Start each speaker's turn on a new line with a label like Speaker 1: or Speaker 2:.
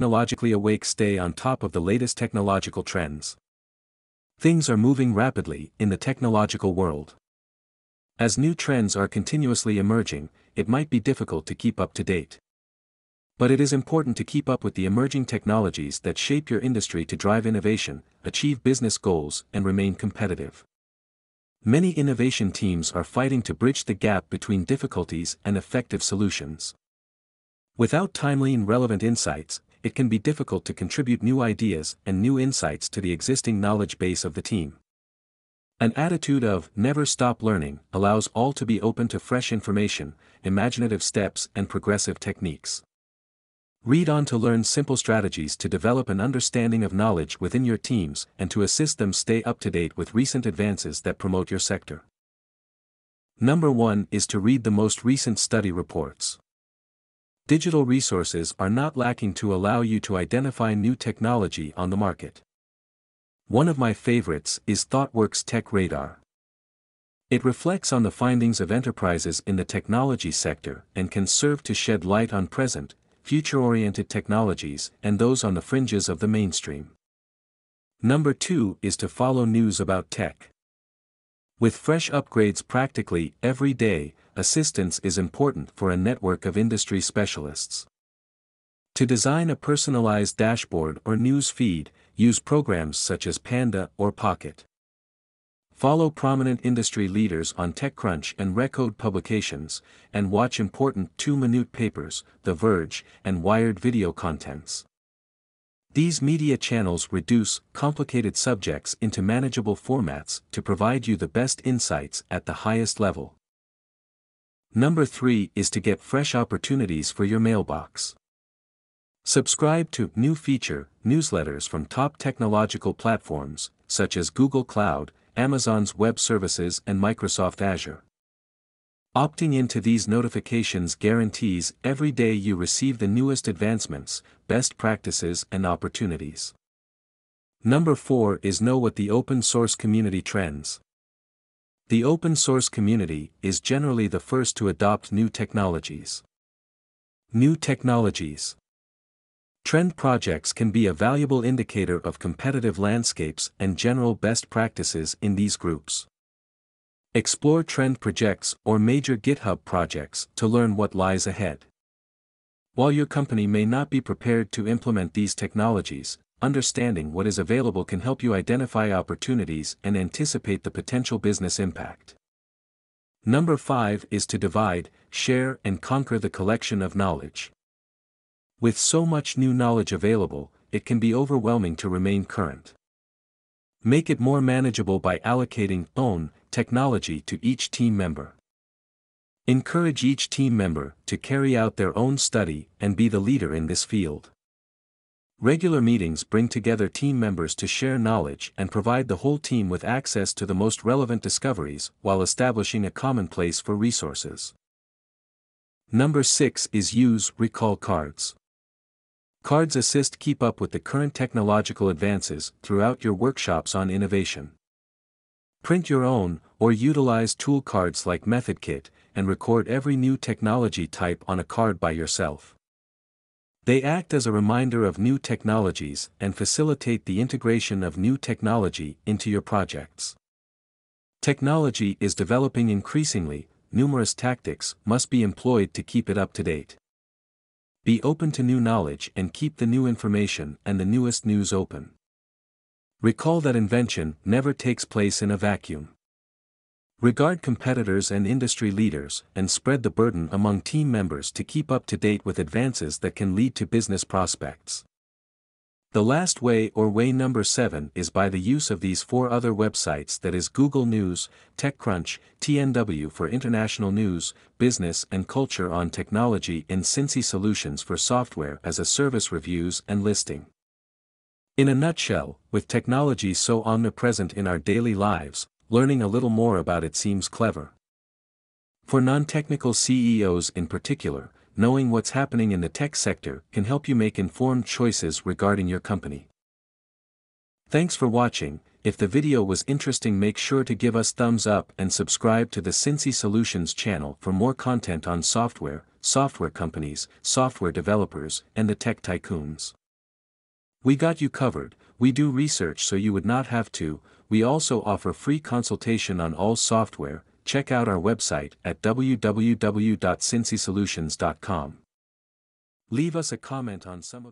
Speaker 1: technologically awake stay on top of the latest technological trends. Things are moving rapidly in the technological world. As new trends are continuously emerging, it might be difficult to keep up to date. But it is important to keep up with the emerging technologies that shape your industry to drive innovation, achieve business goals, and remain competitive. Many innovation teams are fighting to bridge the gap between difficulties and effective solutions. Without timely and relevant insights, it can be difficult to contribute new ideas and new insights to the existing knowledge base of the team. An attitude of never stop learning allows all to be open to fresh information, imaginative steps, and progressive techniques. Read on to learn simple strategies to develop an understanding of knowledge within your teams and to assist them stay up to date with recent advances that promote your sector. Number 1 is to read the most recent study reports digital resources are not lacking to allow you to identify new technology on the market. One of my favorites is ThoughtWorks Tech Radar. It reflects on the findings of enterprises in the technology sector and can serve to shed light on present, future-oriented technologies and those on the fringes of the mainstream. Number 2 is to follow news about tech. With fresh upgrades practically every day, assistance is important for a network of industry specialists. To design a personalized dashboard or news feed, use programs such as Panda or Pocket. Follow prominent industry leaders on TechCrunch and Recode publications, and watch important two-minute papers, The Verge, and Wired video contents. These media channels reduce complicated subjects into manageable formats to provide you the best insights at the highest level. Number 3 is to get fresh opportunities for your mailbox. Subscribe to new feature newsletters from top technological platforms, such as Google Cloud, Amazon's Web Services, and Microsoft Azure. Opting into these notifications guarantees every day you receive the newest advancements, best practices, and opportunities. Number 4 is know what the open source community trends. The open source community is generally the first to adopt new technologies. New technologies. Trend projects can be a valuable indicator of competitive landscapes and general best practices in these groups. Explore trend projects or major GitHub projects to learn what lies ahead. While your company may not be prepared to implement these technologies, understanding what is available can help you identify opportunities and anticipate the potential business impact. Number 5 is to divide, share and conquer the collection of knowledge. With so much new knowledge available, it can be overwhelming to remain current. Make it more manageable by allocating own technology to each team member. Encourage each team member to carry out their own study and be the leader in this field. Regular meetings bring together team members to share knowledge and provide the whole team with access to the most relevant discoveries while establishing a common place for resources. Number 6 is use recall cards. Cards assist keep up with the current technological advances throughout your workshops on innovation. Print your own, or utilize tool cards like MethodKit, and record every new technology type on a card by yourself. They act as a reminder of new technologies and facilitate the integration of new technology into your projects. Technology is developing increasingly, numerous tactics must be employed to keep it up to date. Be open to new knowledge and keep the new information and the newest news open. Recall that invention never takes place in a vacuum. Regard competitors and industry leaders and spread the burden among team members to keep up to date with advances that can lead to business prospects. The last way or way number 7 is by the use of these four other websites that is Google News, TechCrunch, TNW for international news, business and culture on technology and Cincy Solutions for software as a service reviews and listing. In a nutshell, with technology so omnipresent in our daily lives, learning a little more about it seems clever. For non-technical CEOs in particular, knowing what's happening in the tech sector can help you make informed choices regarding your company. Thanks for watching, if the video was interesting make sure to give us thumbs up and subscribe to the Cincy Solutions channel for more content on software, software companies, software developers, and the tech tycoons. We got you covered, we do research so you would not have to, we also offer free consultation on all software, check out our website at www.cincy-solutions.com. Leave us a comment on some of